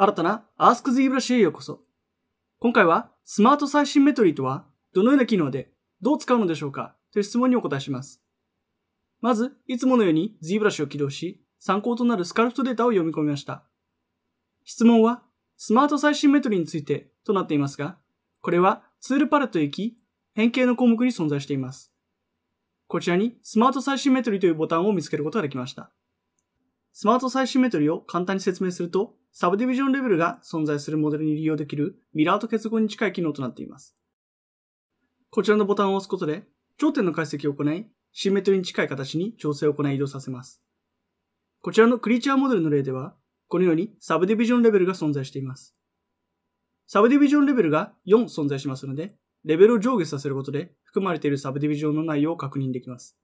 新たな Ask Zebra C へようこそ。今回はスマート最新メトリーとはどのような機能でどう使うのでしょうかという質問にお答えします。まず、いつものように z b r s h を起動し、参考となるスカルプトデータを読み込みました。質問は、スマート最新メトリーについてとなっていますが、これはツールパレットへ行き、変形の項目に存在しています。こちらにスマート最新メトリーというボタンを見つけることができました。スマートサイシメトリを簡単に説明すると、サブディビジョンレベルが存在するモデルに利用できるミラーと結合に近い機能となっています。こちらのボタンを押すことで、頂点の解析を行い、シンメトリに近い形に調整を行い移動させます。こちらのクリーチャーモデルの例では、このようにサブディビジョンレベルが存在しています。サブディビジョンレベルが4存在しますので、レベルを上下させることで含まれているサブディビジョンの内容を確認できます。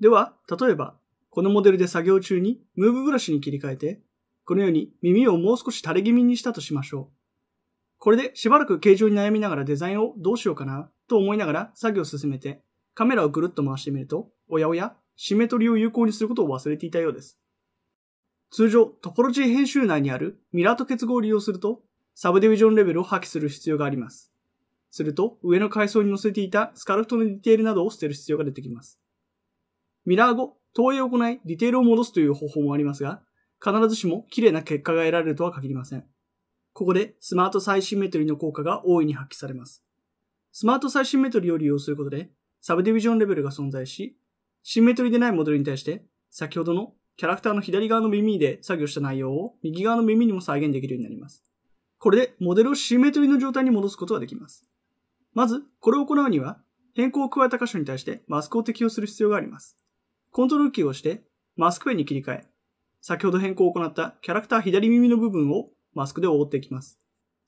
では、例えばこのモデルで作業中にムーブブラシに切り替えて、このように耳をもう少し垂れ気味にしたとしましょう。これでしばらく形状に悩みながらデザインをどうしようかなと思いながら作業を進めて、カメラをぐるっと回してみると、おやおや、シメトリを有効にすることを忘れていたようです。通常、トポロジー編集内にあるミラーと結合を利用すると、サブディビジョンレベルを破棄する必要があります。すると、上の階層に載せていたスカルフトのディテールなどを捨てる必要が出てきます。ミラー後、投影を行い、ディテールを戻すという方法もありますが、必ずしも綺麗な結果が得られるとは限りません。ここでスマート最新メトリの効果が大いに発揮されます。スマート最新メトリを利用することで、サブディビジョンレベルが存在し、シンメトリでないモデルに対して、先ほどのキャラクターの左側の耳で作業した内容を右側の耳にも再現できるようになります。これでモデルをシンメトリの状態に戻すことができます。まず、これを行うには、変更を加えた箇所に対してマスクを適用する必要があります。コントロールキーを押して、マスクペンに切り替え、先ほど変更を行ったキャラクター左耳の部分をマスクで覆っていきます。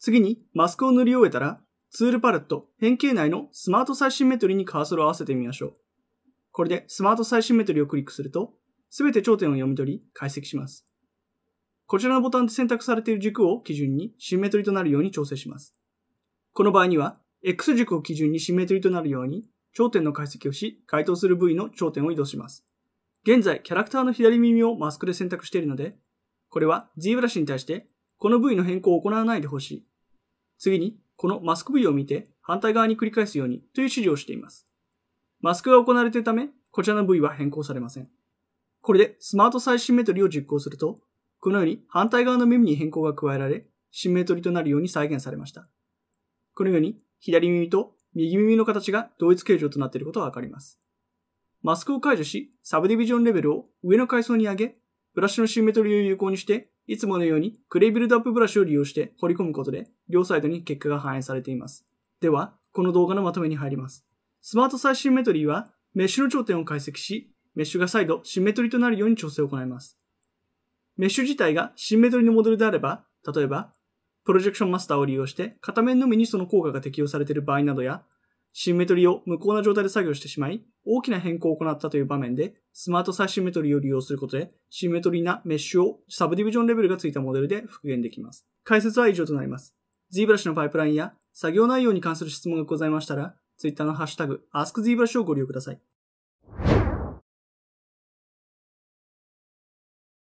次に、マスクを塗り終えたら、ツールパレット、変形内のスマート最新メトリにカーソルを合わせてみましょう。これでスマート最新メトリをクリックすると、すべて頂点を読み取り、解析します。こちらのボタンで選択されている軸を基準にシンメトリとなるように調整します。この場合には、X 軸を基準にシンメトリとなるように、頂点の解析をし、該当する部位の頂点を移動します。現在、キャラクターの左耳をマスクで選択しているので、これは Z ブラシに対してこの部位の変更を行わないでほしい。次に、このマスク部位を見て反対側に繰り返すようにという指示をしています。マスクが行われているため、こちらの部位は変更されません。これでスマートサイシンメトリを実行すると、このように反対側の耳に変更が加えられ、シンメトリとなるように再現されました。このように左耳と右耳の形が同一形状となっていることがわかります。マスクを解除し、サブディビジョンレベルを上の階層に上げ、ブラシのシンメトリーを有効にして、いつものようにクレイビルドアップブラシを利用して掘り込むことで、両サイドに結果が反映されています。では、この動画のまとめに入ります。スマート最新メトリーは、メッシュの頂点を解析し、メッシュが再度シンメトリーとなるように調整を行います。メッシュ自体がシンメトリーのモデルであれば、例えば、プロジェクションマスターを利用して片面のみにその効果が適用されている場合などや、シンメトリーを無効な状態で作業してしまい、大きな変更を行ったという場面で、スマートサイシメトリーを利用することで、シメトリーなメッシュをサブディビジョンレベルがついたモデルで復元できます。解説は以上となります。ZBrush のパイプラインや作業内容に関する質問がございましたら、Twitter のハッシュタグ、AskZBrush をご利用ください。